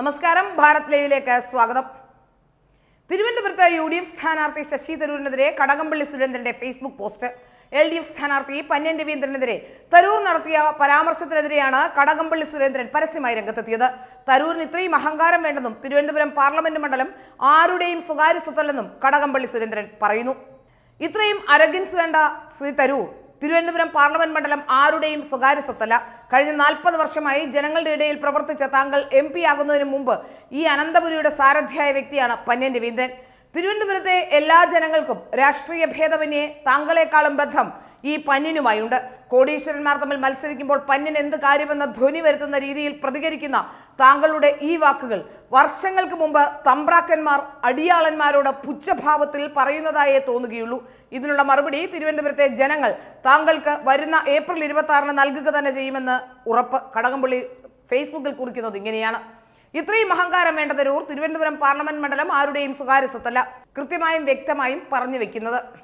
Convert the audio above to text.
നമസ്കാരം ഭാരത് ലൈവിലേക്ക് സ്വാഗതം തിരുവനന്തപുരത്ത് യു ഡി എഫ് സ്ഥാനാർത്ഥി ശശി തരൂരിനെതിരെ കടകംപള്ളി സുരേന്ദ്രന്റെ Facebook post L D F സ്ഥാനാർത്ഥി പന്യൻ രവീന്ദ്രനെതിരെ തരൂർ നടത്തിയ പരാമർശത്തിനെതിരെയാണ് കടകംപള്ളി സുരേന്ദ്രൻ പരസ്യമായി രംഗത്തെത്തിയത് തരൂരിന് ഇത്രയും അഹങ്കാരം വേണ്ടെന്നും തിരുവനന്തപുരം പാർലമെന്റ് മണ്ഡലം ആരുടെയും സ്വകാര്യ സ്വത്തല്ലെന്നും കടകംപള്ളി സുരേന്ദ്രൻ പറയുന്നു ഇത്രയും അരഗൻസ് വേണ്ട ശ്രീ തരൂർ തിരുവനന്തപുരം പാർലമെന്റ് മണ്ഡലം ആരുടെയും സ്വകാര്യ സ്വത്തല്ല കഴിഞ്ഞ നാൽപ്പത് വർഷമായി ജനങ്ങളുടെ ഇടയിൽ പ്രവർത്തിച്ച താങ്കൾ എം പി ആകുന്നതിന് മുമ്പ് ഈ അനന്തപുരിയുടെ സാരഥ്യായ വ്യക്തിയാണ് പന്ന്യൻ രവീന്ദ്രൻ തിരുവനന്തപുരത്തെ എല്ലാ ജനങ്ങൾക്കും രാഷ്ട്രീയ ഭേദമന്യേ താങ്കളെക്കാളും ബന്ധം ഈ പന്യനുമായുണ്ട് കോടീശ്വരന്മാർ തമ്മിൽ മത്സരിക്കുമ്പോൾ പന്നിന് എന്ത് കാര്യമെന്ന ധ്വനി വരുത്തുന്ന രീതിയിൽ പ്രതികരിക്കുന്ന താങ്കളുടെ ഈ വാക്കുകൾ വർഷങ്ങൾക്ക് മുമ്പ് തമ്പ്രാക്കന്മാർ അടിയാളന്മാരോട് പുച്ഛഭാവത്തിൽ പറയുന്നതായേ തോന്നുകയുള്ളൂ ഇതിനുള്ള മറുപടി തിരുവനന്തപുരത്തെ ജനങ്ങൾ താങ്കൾക്ക് വരുന്ന ഏപ്രിൽ ഇരുപത്തി ആറിന് നൽകുക തന്നെ ചെയ്യുമെന്ന് ഉറപ്പ് കടകംപള്ളി ഫേസ്ബുക്കിൽ കുറിക്കുന്നത് ഇങ്ങനെയാണ് ഇത്രയും അഹങ്കാരം വേണ്ട തരൂർ തിരുവനന്തപുരം പാർലമെന്റ് മണ്ഡലം ആരുടെയും സ്വകാര്യ സ്വത്തല്ല കൃത്യമായും വ്യക്തമായും പറഞ്ഞു വെക്കുന്നത്